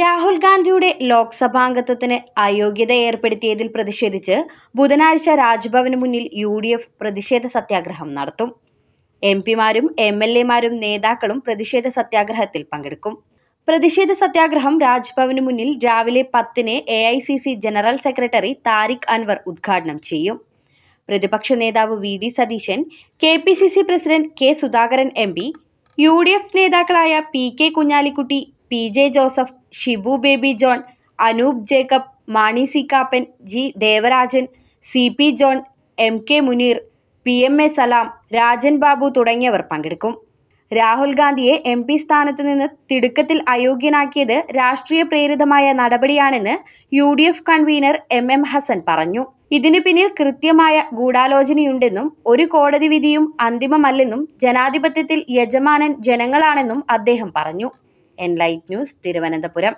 രാഹുൽ ഗാന്ധിയുടെ ലോക്സഭാംഗത്വത്തിന് അയോഗ്യത ഏർപ്പെടുത്തിയതിൽ പ്രതിഷേധിച്ച് ബുധനാഴ്ച രാജ്ഭവന് മുന്നിൽ യു ഡി എഫ് പ്രതിഷേധ സത്യാഗ്രഹം നടത്തും എം പിമാരും എം എൽ എമാരും നേതാക്കളും പ്രതിഷേധ സത്യാഗ്രഹത്തിൽ പങ്കെടുക്കും പ്രതിഷേധ സത്യാഗ്രഹം രാജ്ഭവന് മുന്നിൽ രാവിലെ പത്തിന് A I C C general secretary Tariq Anwar ഉദ്ഘാടനം ചെയ്യും പ്രതിപക്ഷ നേതാവ് V D Satheesan K P C C president K Sudhakaran M P U D F നേതാക്കളായ P K Kunhalikutty P J Joseph Shibu Baby John Anoop Jacob Mani C Kappan G Devarajan C P John M K Muneer P M A Salam Rajan Babu തുടങ്ങിയവർ പങ്കെടുക്കും രാഹുൽ ഗാന്ധിയെ M P സ്ഥാനത്തു നിന്ന് തിടുക്കത്തിൽ അയോഗ്യനാക്കിയത് രാഷ്ട്രീയ പ്രേരിതമായ നടപടിയാണെന്ന് U D F convener M M Hassan പറഞ്ഞു ഇതിന് പിന്നിൽ കൃത്യമായ ഗൂഢാലോചനയുണ്ടെന്നും ഒരു കോടതി വിധിയും അന്തിമമല്ലെന്നും ജനാധിപത്യത്തിൽ യജമാനൻ ജനങ്ങളാണെന്നും അദ്ദേഹം പറഞ്ഞു എൻലൈറ്റ് ന്യൂസ് തിരുവനന്തപുരം